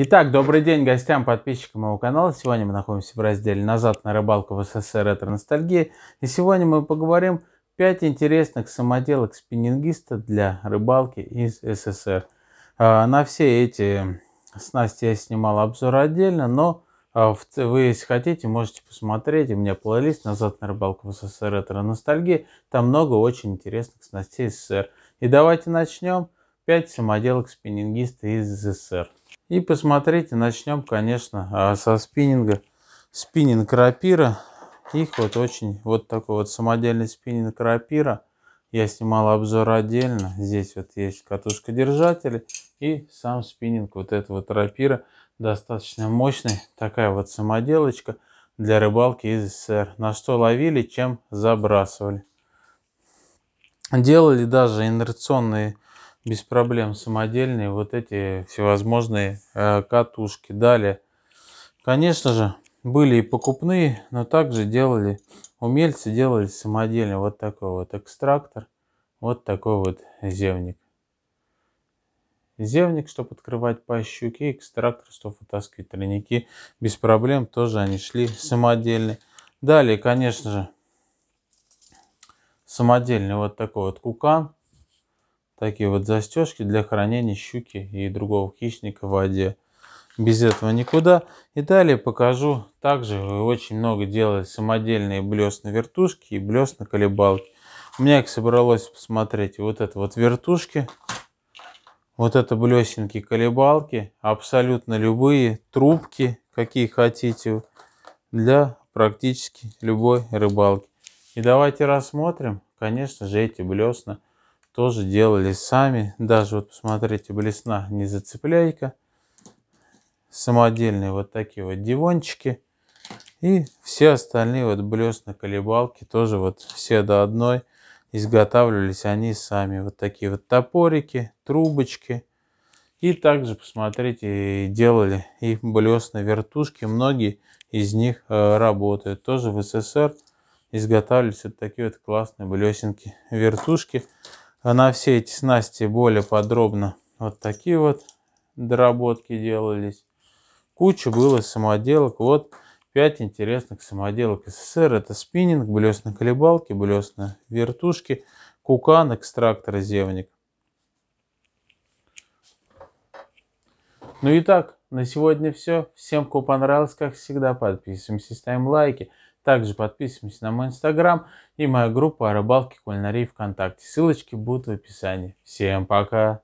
Итак, добрый день гостям, подписчикам моего канала. Сегодня мы находимся в разделе «Назад на рыбалку в СССР. Ретро-ностальгия». И сегодня мы поговорим 5 интересных самоделок спиннингиста для рыбалки из СССР. А, на все эти снасти я снимал обзор отдельно, но а, вы, если хотите, можете посмотреть. У меня плейлист «Назад на рыбалку в СССР. Ретро-ностальгия». Там много очень интересных снастей СССР. И давайте начнем. 5 самоделок-спиннингиста из СССР. И посмотрите, начнем, конечно, а, со спиннинга. Спиннинг рапира. Их вот очень, вот такой вот самодельный спиннинг рапира. Я снимал обзор отдельно. Здесь вот есть катушка держателя и сам спиннинг вот этого вот рапира. Достаточно мощный. Такая вот самоделочка для рыбалки из СССР. На что ловили, чем забрасывали. Делали даже инерционные без проблем самодельные вот эти всевозможные э, катушки. Далее, конечно же, были и покупные, но также делали, умельцы делали самодельно вот такой вот экстрактор, вот такой вот зевник. Зевник, чтобы открывать пасть щуки, экстрактор, чтобы вытаскивать тройники. Без проблем тоже они шли самодельные. Далее, конечно же, самодельный вот такой вот кукан такие вот застежки для хранения щуки и другого хищника в воде. Без этого никуда. И далее покажу. Также очень много делаю самодельные блесны вертушки и блесна колебалки. У меня их собралось посмотреть. Вот это вот вертушки. Вот это блесенки колебалки. Абсолютно любые трубки, какие хотите, для практически любой рыбалки. И давайте рассмотрим, конечно же, эти блесна тоже делали сами. Даже вот посмотрите, блесна не зацепляйка. Самодельные вот такие вот дивончики. И все остальные вот блесна колебалки тоже вот все до одной изготавливались они сами. Вот такие вот топорики, трубочки. И также, посмотрите, делали и блесна вертушки. Многие из них э, работают. Тоже в СССР изготавливались вот такие вот классные блесенки вертушки на все эти снасти более подробно вот такие вот доработки делались. Куча было самоделок. Вот пять интересных самоделок СССР. Это спиннинг, блесна колебалки, блесна вертушки, кукан, экстрактор, зевник. Ну и так, на сегодня все. Всем, кому понравилось, как всегда, подписываемся, ставим лайки. Также подписывайтесь на мой инстаграм и мою группу о рыбалке кулинарии ВКонтакте. Ссылочки будут в описании. Всем пока!